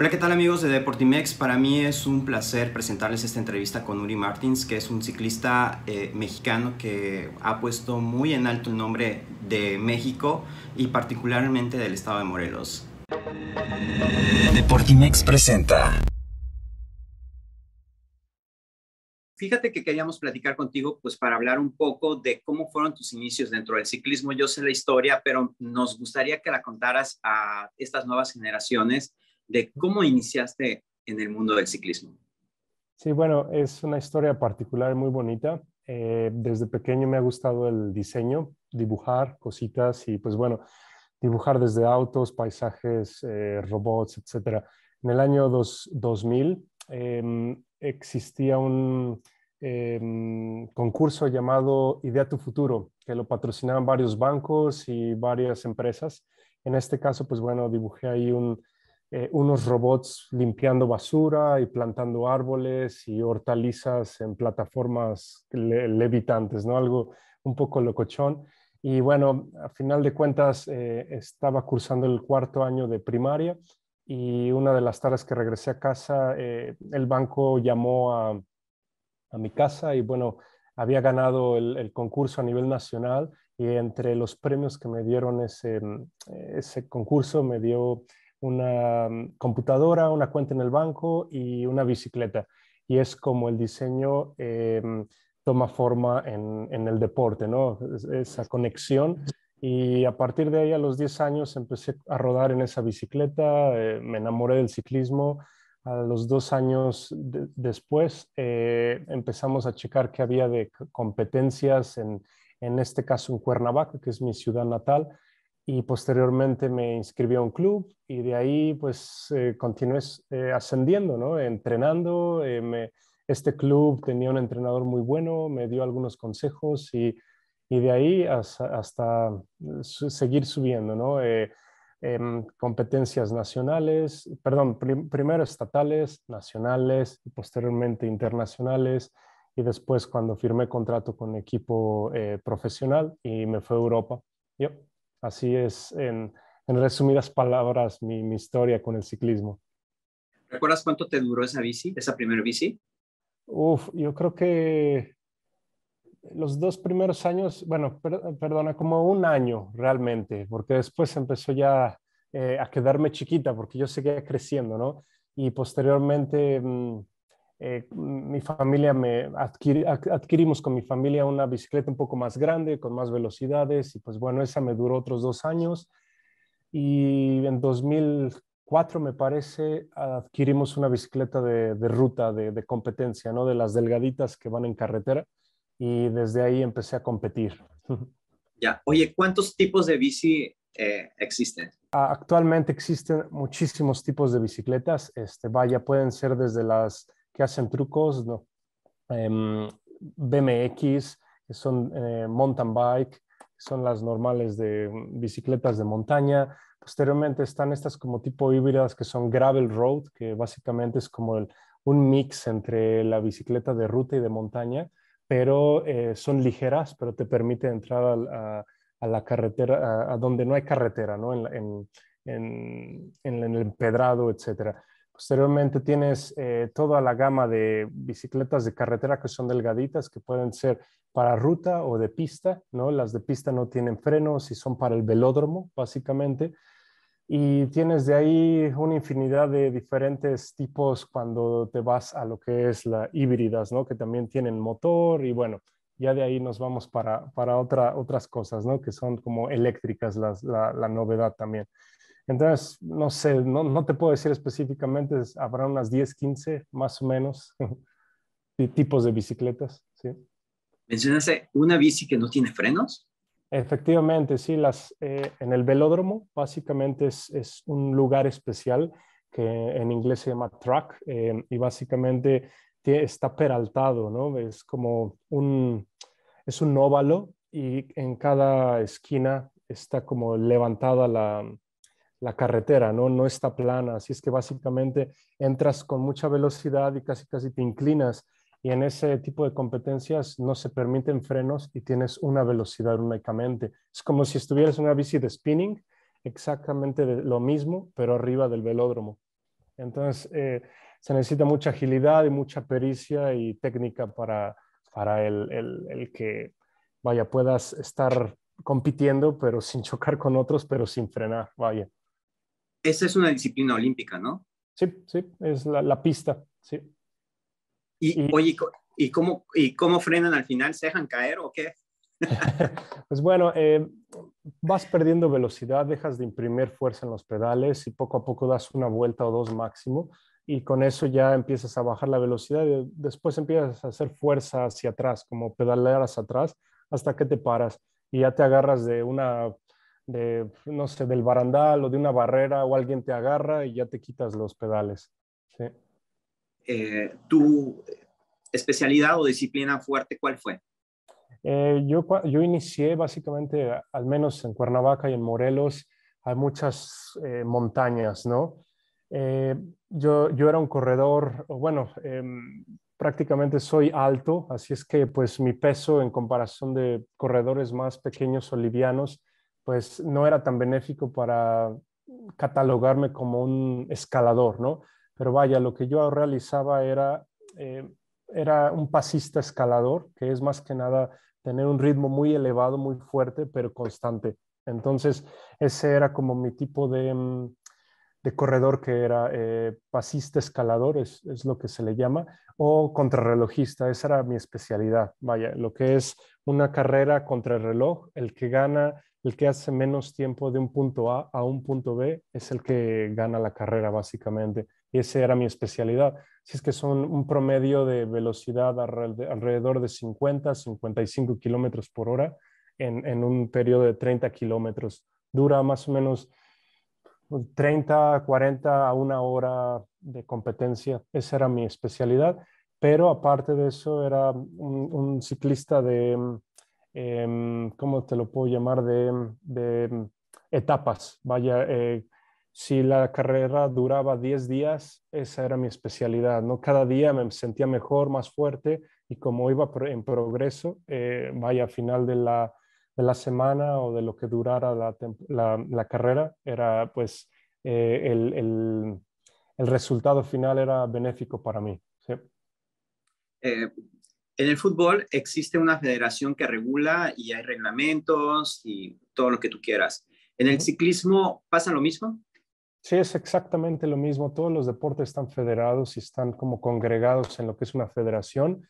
Hola, ¿qué tal amigos de Deportimex? Para mí es un placer presentarles esta entrevista con Uri Martins, que es un ciclista eh, mexicano que ha puesto muy en alto el nombre de México y particularmente del estado de Morelos. Deportimex presenta. Fíjate que queríamos platicar contigo pues para hablar un poco de cómo fueron tus inicios dentro del ciclismo. Yo sé la historia, pero nos gustaría que la contaras a estas nuevas generaciones de cómo iniciaste en el mundo del ciclismo. Sí, bueno, es una historia particular muy bonita. Eh, desde pequeño me ha gustado el diseño, dibujar cositas y pues bueno, dibujar desde autos, paisajes, eh, robots, etc. En el año 2000 em, existía un em, concurso llamado Idea tu futuro, que lo patrocinaban varios bancos y varias empresas. En este caso, pues bueno, dibujé ahí un, eh, unos robots limpiando basura y plantando árboles y hortalizas en plataformas levitantes, ¿no? Algo un poco locochón. Y bueno, a final de cuentas eh, estaba cursando el cuarto año de primaria y una de las tardes que regresé a casa, eh, el banco llamó a, mi casa y bueno, había ganado el, concurso a nivel nacional y entre los premios que me dieron ese, ese concurso me dio una mm, computadora, una cuenta en el banco y una bicicleta. Y es como el diseño eh, mm, toma forma en, el deporte, ¿no? Esa conexión. Y a partir de ahí, a los 10 años, empecé a rodar en esa bicicleta, eh, me enamoré del ciclismo. A los dos años después eh, empezamos a checar qué había de competencias, en este caso en Cuernavaca, que es mi ciudad natal y posteriormente me inscribí a un club y de ahí pues eh, continué eh, ascendiendo, ¿no? entrenando. Eh, me, este club tenía un entrenador muy bueno, me dio algunos consejos y, y de ahí hasta, seguir subiendo, ¿no? Em, competencias nacionales, perdón, primero estatales, nacionales y posteriormente internacionales. Y después cuando firmé contrato con equipo profesional y me fue a Europa. Yep. Así es, en, resumidas palabras, mi, historia con el ciclismo. ¿Recuerdas cuánto te duró esa bici, esa primera bici? Uf, yo creo que los dos primeros años, bueno, perdona, como un año realmente, porque después empezó ya eh, a quedarme chiquita, porque yo seguía creciendo, ¿no? Y posteriormente... Mm, eh, mi familia me adquirimos con mi familia una bicicleta un poco más grande, con más velocidades, y pues bueno, esa me duró otros dos años. Y en 2004, me parece, adquirimos una bicicleta de, ruta, de, competencia, ¿no? De las delgaditas que van en carretera, y desde ahí empecé a competir. Ya, oye, ¿cuántos tipos de bici eh, existen? Ah, actualmente existen muchísimos tipos de bicicletas, este, vaya, pueden ser desde las que hacen trucos, em, BMX, que son eh, mountain bike, que son las normales de mm, bicicletas de montaña. Posteriormente están estas como tipo híbridas que son gravel road, que básicamente es como un mix entre la bicicleta de ruta y de montaña, pero eh, son ligeras, pero te permite entrar a, la carretera, a, donde no hay carretera, ¿no? En, en el empedrado, etcétera. Posteriormente tienes eh, toda la gama de bicicletas de carretera que son delgaditas, que pueden ser para ruta o de pista, ¿no? Las de pista no tienen frenos y son para el velódromo, básicamente. Y tienes de ahí una infinidad de diferentes tipos cuando te vas a lo que es la híbridas, ¿no? Que también tienen motor y bueno, ya de ahí nos vamos para, para otra, otras cosas, ¿no? Que son como eléctricas, la, la novedad también. Entonces, no sé, no, no, te puedo decir específicamente, habrá unas 10, 15 más o menos tipos de bicicletas. ¿sí? Mencionaste una bici que no tiene frenos. Efectivamente, sí, las, eh, en el velódromo básicamente es, un lugar especial que en inglés se llama track eh, y básicamente está peraltado, ¿no? Es como un, es un óvalo y en cada esquina está como levantada la, la carretera, ¿no? No está plana, así es que básicamente entras con mucha velocidad y casi casi te inclinas y en ese tipo de competencias no se permiten frenos y tienes una velocidad únicamente. Es como si estuvieras en una bici de spinning, exactamente lo mismo, pero arriba del velódromo. Entonces, eh, se necesita mucha agilidad y mucha pericia y técnica para, para el, el, el que, vaya, puedas estar compitiendo, pero sin chocar con otros, pero sin frenar, vaya. Esa es una disciplina olímpica, ¿no? Sí, sí, es la, pista, sí. Y, oye, ¿y cómo, frenan al final? ¿Se dejan caer o qué? pues bueno, eh, vas perdiendo velocidad, dejas de imprimir fuerza en los pedales y poco a poco das una vuelta o dos máximo y con eso ya empiezas a bajar la velocidad después empiezas a hacer fuerza hacia atrás, como pedalear hacia atrás hasta que te paras y ya te agarras de una no sé, del barandal o de una barrera o alguien te agarra y ya te quitas los pedales. Eh, ¿Tu especialidad o disciplina fuerte cuál fue? Eh, yo, inicié básicamente, al menos en Cuernavaca y en Morelos, hay muchas eh, montañas, ¿no? yo, yo era un corredor, bueno, em, prácticamente soy alto, así es que pues mi peso en comparación de corredores más pequeños o livianos pues no era tan benéfico para catalogarme como un escalador, ¿no? Pero vaya, lo que yo realizaba era, eh, era un pasista escalador, que es más que nada tener un ritmo muy elevado, muy fuerte, pero constante. Entonces, ese era como mi tipo de, mm, corredor que era eh, pasista escalador, es, es, lo que se le llama, o contrarrelojista, esa era mi especialidad. Vaya, lo que es una carrera contrarreloj, el que gana el que hace menos tiempo de un punto A a un punto B es el que gana la carrera, básicamente. Y esa era mi especialidad. Si es que son un promedio de velocidad alrededor de 50, 55 kilómetros por hora en, un periodo de 30 kilómetros. Dura más o menos 30, pues, 40 a una hora de competencia. Esa era mi especialidad. Pero aparte de eso, era un ciclista de Em, ¿cómo te lo puedo llamar? De, etapas. Vaya, eh, si la carrera duraba 10 días, esa era mi especialidad, ¿no? Cada día me sentía mejor, más fuerte y como iba en progreso, eh, vaya, al final de la, semana o de lo que durara la, carrera, era pues eh, el, resultado final era benéfico para mí. En el fútbol existe una federación que regula y hay reglamentos y todo lo que tú quieras. ¿En el ciclismo pasa lo mismo? Sí, es exactamente lo mismo. Todos los deportes están federados y están como congregados en lo que es una federación.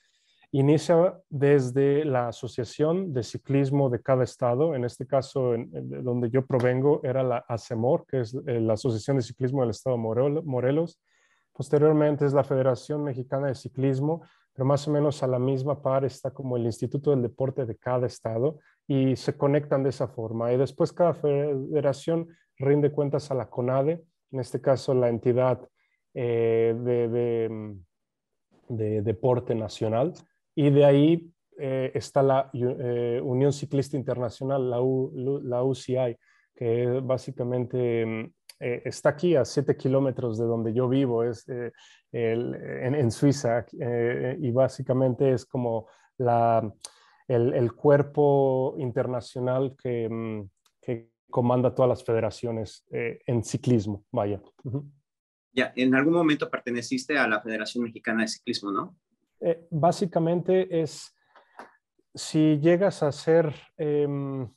Inicia desde la asociación de ciclismo de cada estado. En este caso, donde yo provengo, era la ACEMOR, que es eh, la Asociación de Ciclismo del Estado Morelos. Posteriormente es la Federación Mexicana de Ciclismo pero más o menos a la misma par está como el Instituto del Deporte de cada estado y se conectan de esa forma. Y después cada federación rinde cuentas a la CONADE, en este caso la entidad eh, de, mm, de, deporte nacional, y de ahí eh, está la eh, Unión Ciclista Internacional, la, la UCI, que básicamente mm, eh, está aquí a 7 kilómetros de donde yo vivo, es, eh, en, Suiza, eh, y básicamente es como la, el, cuerpo internacional mm, que, comanda todas las federaciones en ciclismo. Vaya. Ya, en algún momento perteneciste a la Federación Mexicana de Ciclismo, ¿no? básicamente es, si llegas a ser... Em,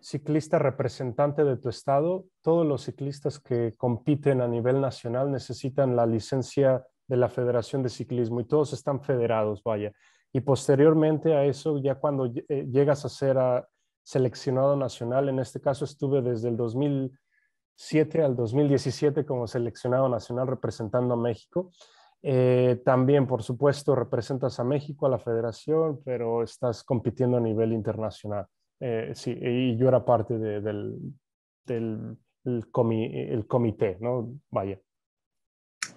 ciclista representante de tu estado, todos los ciclistas que compiten a nivel nacional necesitan la licencia de la Federación de Ciclismo y todos están federados, vaya. Y posteriormente a eso, ya cuando eh, llegas a ser ah, seleccionado nacional, en este caso estuve desde el 2007 al 2017 como seleccionado nacional representando a México. Eh, también, por supuesto, representas a México, a la federación, pero estás compitiendo a nivel internacional. Eh, sí, y yo era parte del, del el comité, ¿no? Vaya.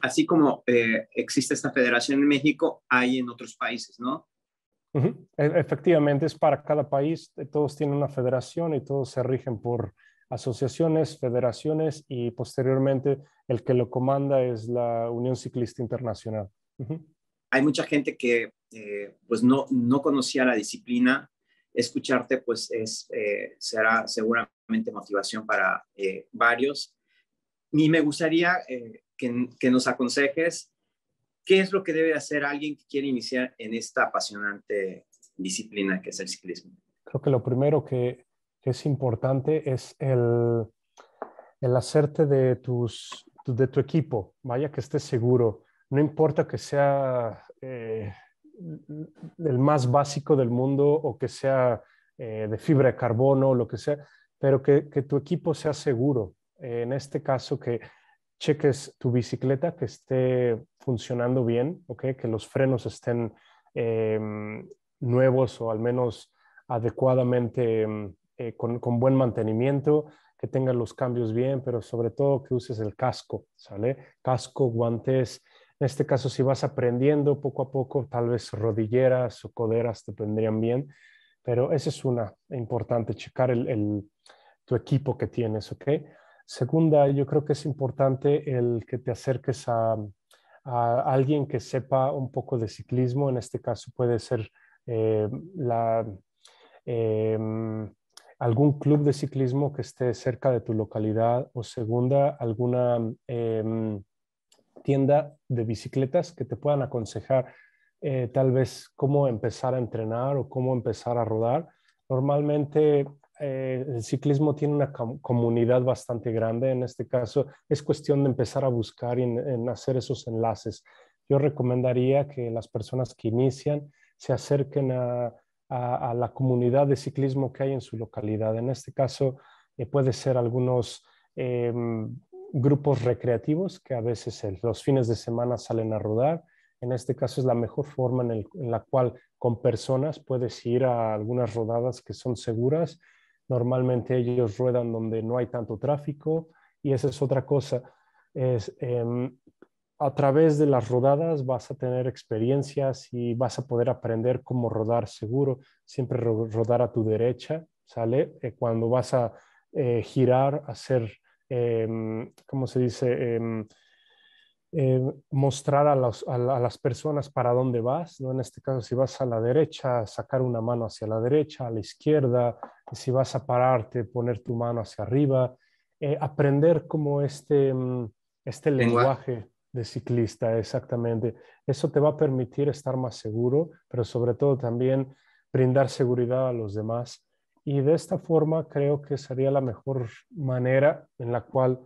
Así como eh, existe esta federación en México, hay en otros países, ¿no? E, efectivamente, es para cada país, eh, todos tienen una federación y todos se rigen por asociaciones, federaciones y posteriormente el que lo comanda es la Unión Ciclista Internacional. Hay mucha gente que pues no, no conocía la disciplina escucharte pues es, eh, será seguramente motivación para eh, varios. Y me gustaría eh, que, nos aconsejes qué es lo que debe hacer alguien que quiere iniciar en esta apasionante disciplina que es el ciclismo. Creo que lo primero que, es importante es el, el hacerte de, de tu equipo, vaya que estés seguro. No importa que sea el más básico del mundo o que sea eh, de fibra de carbono, o lo que sea, pero que, tu equipo sea seguro. en este caso, que cheques tu bicicleta, que esté funcionando bien, ¿okay? que los frenos estén em, nuevos o al menos adecuadamente em, eh, con, con buen mantenimiento, que tengan los cambios bien, pero sobre todo que uses el casco, ¿sale? Casco, guantes, en este caso, si vas aprendiendo poco a poco, tal vez rodilleras o coderas te vendrían bien, pero esa es una importante, checar el, tu equipo que tienes, ¿ok? Segunda, yo creo que es importante el que te acerques a, alguien que sepa un poco de ciclismo, en este caso puede ser eh, la, em, algún club de ciclismo que esté cerca de tu localidad o segunda, alguna... Em, tienda de bicicletas que te puedan aconsejar eh, tal vez cómo empezar a entrenar o cómo empezar a rodar. Normalmente eh, el ciclismo tiene una comunidad bastante grande. En este caso es cuestión de empezar a buscar y en, hacer esos enlaces. Yo recomendaría que las personas que inician se acerquen a, la comunidad de ciclismo que hay en su localidad. En este caso eh, puede ser algunos... Em, grupos recreativos que a veces los fines de semana salen a rodar. En este caso es la mejor forma en, la cual con personas puedes ir a algunas rodadas que son seguras. Normalmente ellos ruedan donde no hay tanto tráfico y esa es otra cosa. Es, em, a través de las rodadas vas a tener experiencias y vas a poder aprender cómo rodar seguro. Siempre rodar a tu derecha, ¿sale? Eh, cuando vas a eh, girar, hacer Em, ¿cómo se dice? Em, em, mostrar a, las personas para dónde vas, ¿no? En este caso, si vas a la derecha, sacar una mano hacia la derecha, a la izquierda, si vas a pararte, poner tu mano hacia arriba, eh, aprender como este, este lenguaje de ciclista, exactamente. Eso te va a permitir estar más seguro, pero sobre todo también brindar seguridad a los demás y de esta forma creo que sería la mejor manera en la cual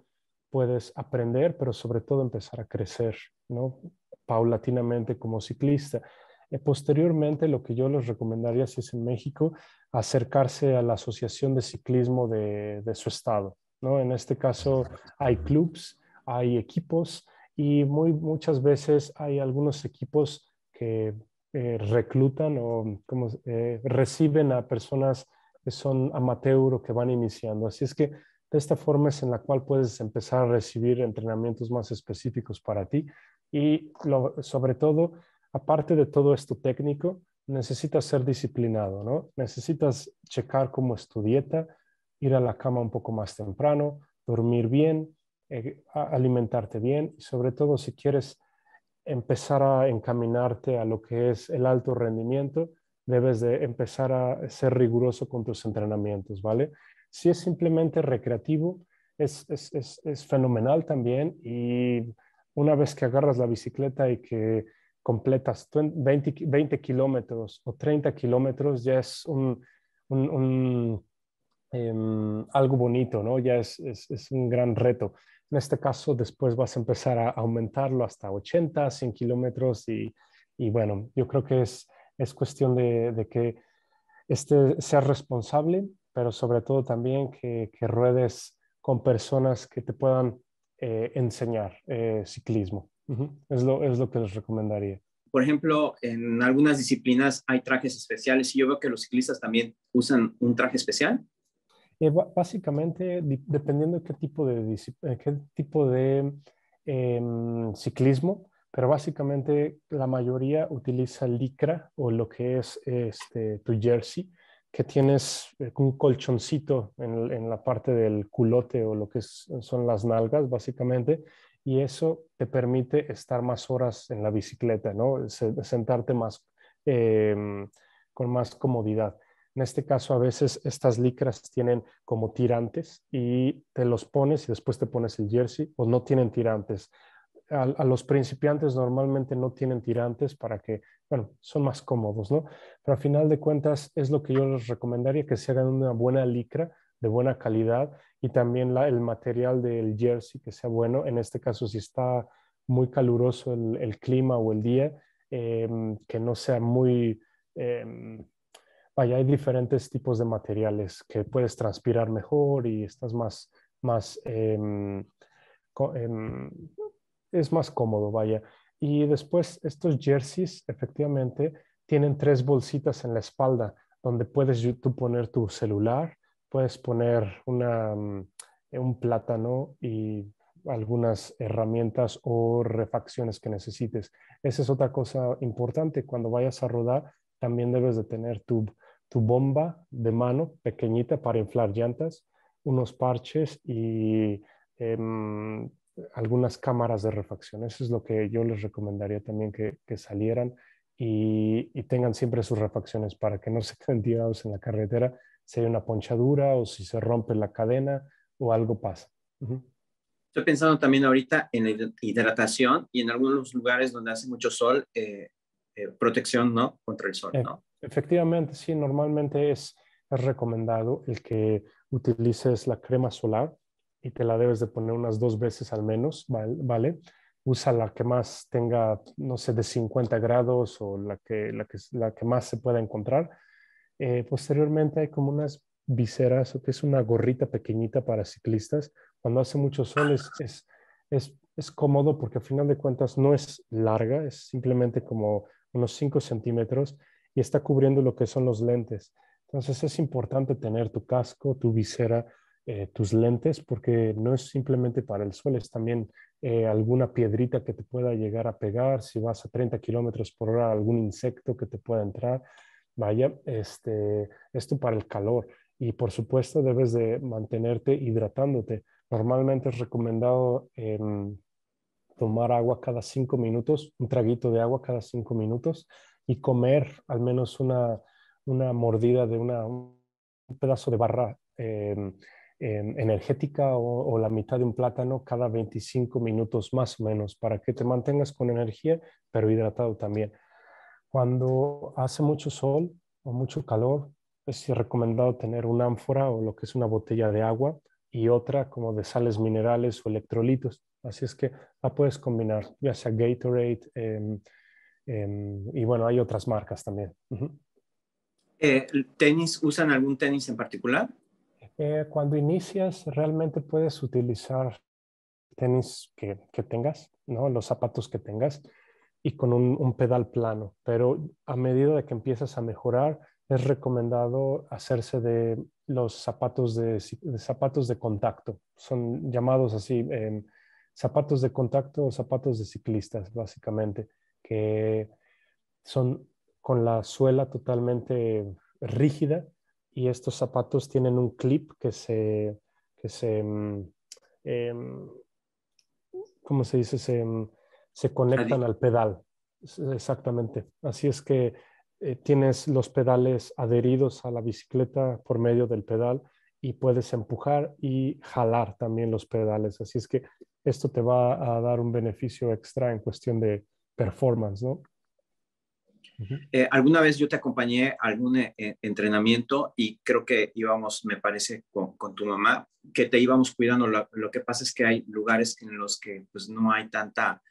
puedes aprender, pero sobre todo empezar a crecer, ¿no? Paulatinamente como ciclista. Eh, posteriormente, lo que yo les recomendaría, si es en México, acercarse a la Asociación de Ciclismo de, su estado, ¿no? En este caso, hay clubs, hay equipos y muy, muchas veces hay algunos equipos que eh, reclutan o como, eh, reciben a personas que son amateur o que van iniciando. Así es que de esta forma es en la cual puedes empezar a recibir entrenamientos más específicos para ti y sobre todo, aparte de todo esto técnico, necesitas ser disciplinado, ¿no? Necesitas checar cómo es tu dieta, ir a la cama un poco más temprano, dormir bien, eh, alimentarte bien y sobre todo si quieres empezar a encaminarte a lo que es el alto rendimiento, debes de empezar a ser riguroso con tus entrenamientos, ¿vale? Si es simplemente recreativo, es, fenomenal también y una vez que agarras la bicicleta y que completas 20, 20 kilómetros o 30 kilómetros, ya es un, em, algo bonito, ¿no? Ya es, un gran reto. En este caso, después vas a empezar a aumentarlo hasta 80, 100 kilómetros y bueno, yo creo que es es cuestión de, de que este, seas responsable, pero sobre todo también que, que ruedes con personas que te puedan eh, enseñar eh, ciclismo. es, lo, es lo que les recomendaría. Por ejemplo, en algunas disciplinas hay trajes especiales y yo veo que los ciclistas también usan un traje especial. Eh, básicamente, dependiendo qué tipo de, qué tipo de em, ciclismo, pero básicamente la mayoría utiliza licra o lo que es este, tu jersey, que tienes eh, un colchoncito en, la parte del culote o lo que son las nalgas, básicamente, y eso te permite estar más horas en la bicicleta, ¿no? sentarte más em, con más comodidad. En este caso, a veces estas licras tienen como tirantes y te los pones y después te pones el jersey o no tienen tirantes a, los principiantes normalmente no tienen tirantes para que, bueno, son más cómodos, ¿no? Pero al final de cuentas es lo que yo les recomendaría, que se hagan una buena licra de buena calidad y también la, el material del jersey que sea bueno. En este caso, si está muy caluroso el, clima o el día, em, que no sea muy... Em, vaya, hay diferentes tipos de materiales que puedes transpirar mejor y estás más, más em, es más cómodo, vaya. Y después estos jerseys efectivamente tienen tres bolsitas en la espalda donde puedes tú poner tu celular, puedes poner una, mm, un plátano y algunas herramientas o refacciones que necesites. Esa es otra cosa importante. Cuando vayas a rodar, también debes de tener tu, tu bomba de mano pequeñita para inflar llantas, unos parches y em, algunas cámaras de refacción. Eso es lo que yo les recomendaría también que, salieran y, tengan siempre sus refacciones para que no se queden tirados en la carretera si hay una ponchadura o si se rompe la cadena o algo pasa. Estoy pensando también ahorita en hidratación y en algunos lugares donde hace mucho sol, eh, eh, protección, ¿no? Contra el sol, e, Efectivamente, sí, normalmente es, es recomendado el que utilices la crema solar y te la debes de poner unas dos veces al menos, ¿vale? Usa la que más tenga, no sé, de 50 grados o la que, la la que más se pueda encontrar. Eh, posteriormente hay como unas viseras o que es una gorrita pequeñita para ciclistas. Cuando hace mucho sol es, cómodo porque al final de cuentas no es larga, es simplemente como unos 5 centímetros y está cubriendo lo que son los lentes. Entonces es importante tener tu casco, tu visera, eh, tus lentes, porque no es simplemente para el sol, es también eh, alguna piedrita que te pueda llegar a pegar, si vas a 30 kilómetros por hora, algún insecto que te pueda entrar. Vaya, este, esto para el calor. Y por supuesto debes de mantenerte hidratándote. Normalmente es recomendado em, tomar agua cada cinco minutos, un traguito de agua cada cinco minutos y comer al menos una, una mordida de una, un pedazo de barra em, energética o, la mitad de un plátano cada 25 minutos más o menos para que te mantengas con energía, pero hidratado también. Cuando hace mucho sol o mucho calor, pues es recomendado tener una ánfora o lo que es una botella de agua y otra como de sales minerales o electrolitos. Así es que la puedes combinar, ya sea Gatorade em, em, y bueno, hay otras marcas también. Eh, ¿Tenis? ¿Usan algún tenis en particular? Eh, cuando inicias, realmente puedes utilizar tenis que, tengas, ¿no? los zapatos que tengas y con un, pedal plano. Pero a medida de que empiezas a mejorar, es recomendado hacerse de los zapatos de, zapatos de contacto. Son llamados así em, zapatos de contacto o zapatos de ciclistas, básicamente, que son con la suela totalmente rígida y estos zapatos tienen un clip que se, se mm, em, ¿cómo se dice? Se, mm, conectan al pedal. Exactamente. Así es que eh, tienes los pedales adheridos a la bicicleta por medio del pedal y puedes empujar y jalar también los pedales. Así es que esto te va a dar un beneficio extra en cuestión de performance, ¿no? Eh, alguna vez yo te acompañé a algún eh, eh, entrenamiento y creo que íbamos, me parece, con, tu mamá, que te íbamos cuidando. Lo, que pasa es que hay lugares en los que pues, no hay tanta,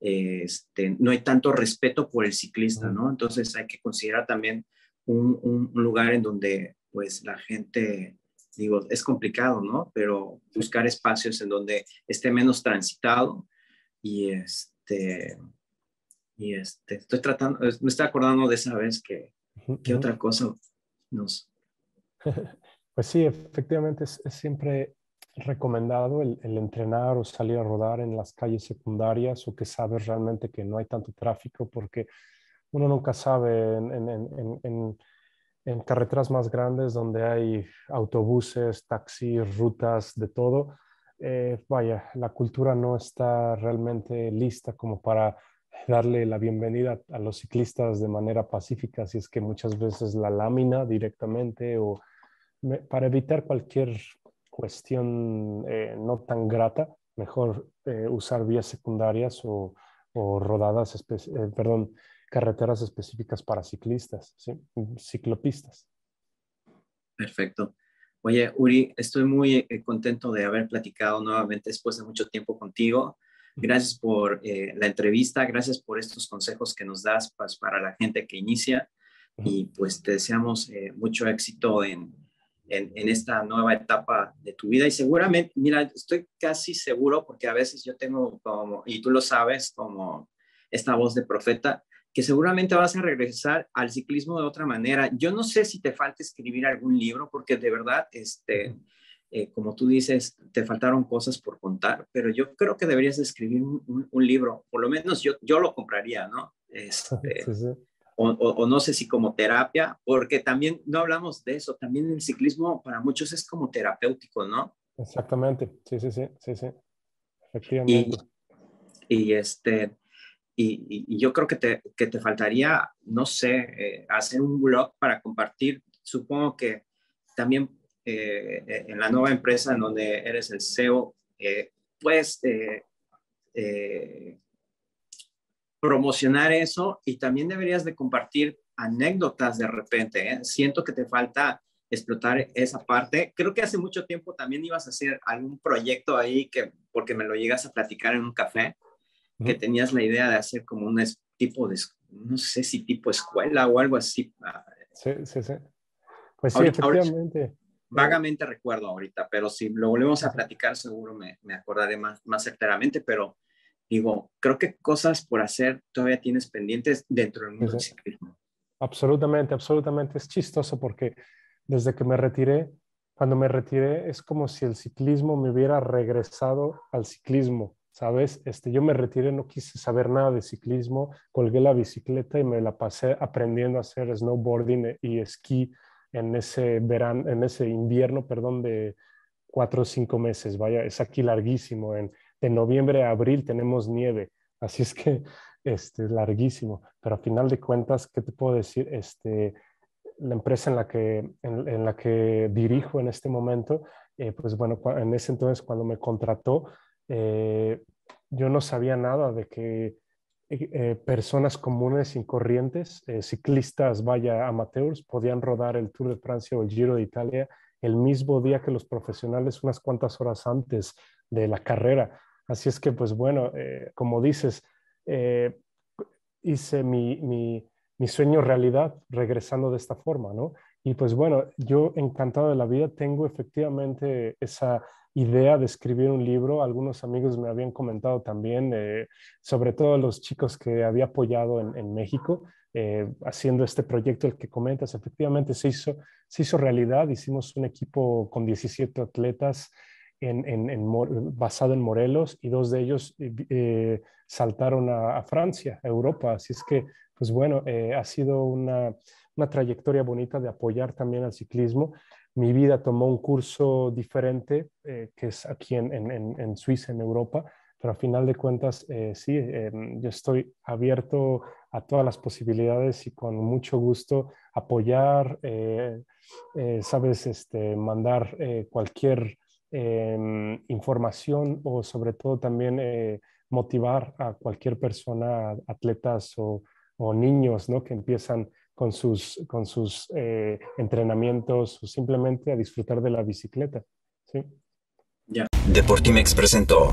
este, no hay tanto respeto por el ciclista, ¿no? Entonces hay que considerar también un, un, un, lugar en donde pues la gente, digo, es complicado, ¿no? Pero buscar espacios en donde esté menos transitado y este y este, estoy tratando, me estoy acordando de esa vez que, ¿qué otra cosa nos... Pues sí, efectivamente es, siempre recomendado el, entrenar o salir a rodar en las calles secundarias o que sabes realmente que no hay tanto tráfico porque uno nunca sabe en, en, en, en carreteras más grandes donde hay autobuses, taxis, rutas, de todo. Eh, vaya, la cultura no está realmente lista como para darle la bienvenida a los ciclistas de manera pacífica, si es que muchas veces la lámina directamente o para evitar cualquier cuestión eh, no tan grata, mejor eh, usar vías secundarias o, rodadas, eh, perdón, carreteras específicas para ciclistas, ciclopistas. Perfecto. Oye, Uri, estoy muy contento de haber platicado nuevamente después de mucho tiempo contigo. Gracias por eh, la entrevista, gracias por estos consejos que nos das pues, para, la gente que inicia y pues te deseamos eh, mucho éxito en, en, esta nueva etapa de tu vida y seguramente, mira, estoy casi seguro porque a veces yo tengo como, y tú lo sabes, como esta voz de profeta, que seguramente vas a regresar al ciclismo de otra manera. Yo no sé si te falta escribir algún libro porque de verdad, este... Eh, como tú dices, te faltaron cosas por contar, pero yo creo que deberías escribir un, libro, por lo menos yo, yo lo compraría, ¿no? Este, o, no sé si como terapia, porque también no hablamos de eso, también el ciclismo para muchos es como terapéutico, ¿no? Exactamente, sí, sí, sí, sí, sí, efectivamente. Y, este, y, y, yo creo que te, que te faltaría, no sé, eh, hacer un blog para compartir, supongo que también eh, en la nueva empresa en donde eres el CEO, eh, puedes eh, promocionar eso y también deberías de compartir anécdotas de repente. Siento que te falta explotar esa parte. Creo que hace mucho tiempo también ibas a hacer algún proyecto ahí que, porque me lo llegas a platicar en un café, que tenías la idea de hacer como un tipo de, no sé si tipo escuela o algo así. Ah, sí, sí, sí. Pues sí, efectivamente. Vagamente recuerdo ahorita, pero si lo volvemos a platicar seguro me, acordaré más, más certeramente, pero digo, creo que cosas por hacer todavía tienes pendientes dentro del mundo del ciclismo. Absolutamente, absolutamente. Es chistoso porque desde que me retiré, cuando me retiré es como si el ciclismo me hubiera regresado al ciclismo, ¿sabes? Este, yo me retiré, no quise saber nada de ciclismo, colgué la bicicleta y me la pasé aprendiendo a hacer snowboarding y esquí en ese verano, en ese invierno, perdón, de cuatro o cinco meses. Vaya, es aquí larguísimo. En, de noviembre a abril tenemos nieve, así es que este, es larguísimo. Pero a final de cuentas, ¿qué te puedo decir? Este, la empresa en la que, en, la que dirijo en este momento, eh, pues bueno, en ese entonces cuando me contrató, eh, yo no sabía nada de que eh, eh, personas comunes y corrientes, eh, ciclistas, vaya, amateurs, podían rodar el Tour de Francia o el Giro de Italia el mismo día que los profesionales, unas cuantas horas antes de la carrera. Así es que, pues bueno, como dices, hice mi, mi, sueño realidad regresando de esta forma, ¿no? Y pues bueno, yo encantado de la vida tengo efectivamente esa idea de escribir un libro. Algunos amigos me habían comentado también, eh, sobre todo los chicos que había apoyado en, México, eh, haciendo este proyecto, el que comentas. Efectivamente, se hizo, se hizo realidad. Hicimos un equipo con 17 atletas. En, en, basado en Morelos y dos de ellos eh, saltaron a, Francia, a Europa. Así es que, pues bueno, ha sido una, una, trayectoria bonita de apoyar también al ciclismo mi vida tomó un curso diferente, eh, que es aquí en, Suiza, en Europa, pero a final de cuentas, eh, sí, em, yo estoy abierto a todas las posibilidades y con mucho gusto apoyar, eh, sabes, este, mandar cualquier em, información o sobre todo también motivar a cualquier persona, atletas o, o niños, ¿no? Que empiezan con sus, con sus eh, entrenamientos o simplemente a disfrutar de la bicicleta. ¿sí? Deportimex presentó